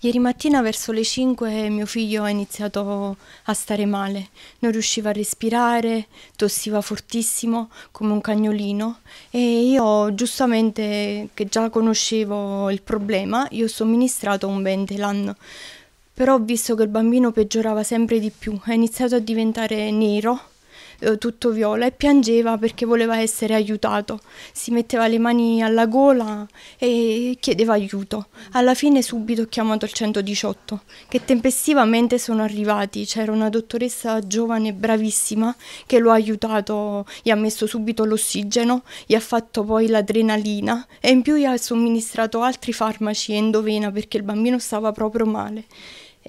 Ieri mattina verso le 5 mio figlio ha iniziato a stare male, non riusciva a respirare, tossiva fortissimo come un cagnolino e io giustamente che già conoscevo il problema, io ho somministrato un Bentelan. Però ho visto che il bambino peggiorava sempre di più, ha iniziato a diventare nero eh, tutto viola e piangeva perché voleva essere aiutato. Si metteva le mani alla gola e chiedeva aiuto. Alla fine subito ho chiamato il 118 che tempestivamente sono arrivati. C'era una dottoressa giovane bravissima che lo ha aiutato, gli ha messo subito l'ossigeno, gli ha fatto poi l'adrenalina e in più gli ha somministrato altri farmaci endovena perché il bambino stava proprio male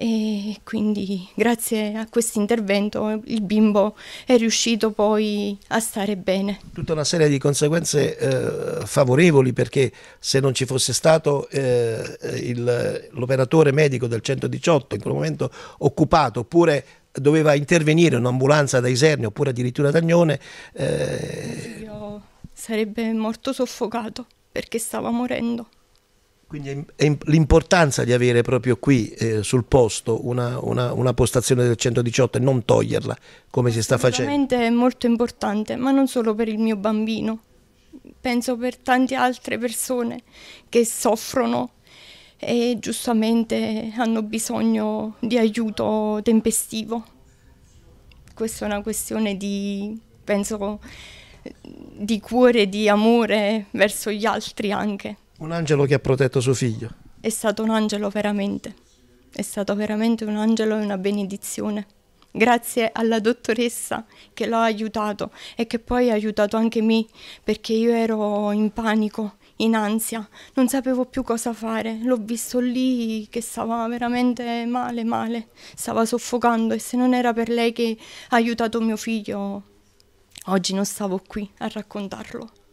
e quindi grazie a questo intervento il bimbo è riuscito poi a stare bene. Tutta una serie di conseguenze eh, favorevoli perché se non ci fosse stato eh, l'operatore medico del 118 in quel momento occupato oppure doveva intervenire un'ambulanza da Isernia oppure addirittura da Agnone eh... sarebbe morto soffocato perché stava morendo. Quindi l'importanza di avere proprio qui eh, sul posto una, una, una, postazione del 118 e non toglierla come si sta facendo. è molto importante, ma non solo per il mio bambino, penso per tante altre persone che soffrono e giustamente hanno bisogno di aiuto tempestivo. Questa è una questione di, penso, di cuore, di amore verso gli altri anche. Un angelo che ha protetto suo figlio. È stato un angelo veramente, è stato veramente un angelo e una benedizione. Grazie alla dottoressa che l'ha aiutato e che poi ha aiutato anche me perché io ero in panico, in ansia, non sapevo più cosa fare. L'ho visto lì che stava veramente male, male, stava soffocando e se non era per lei che ha aiutato mio figlio, oggi non stavo qui a raccontarlo.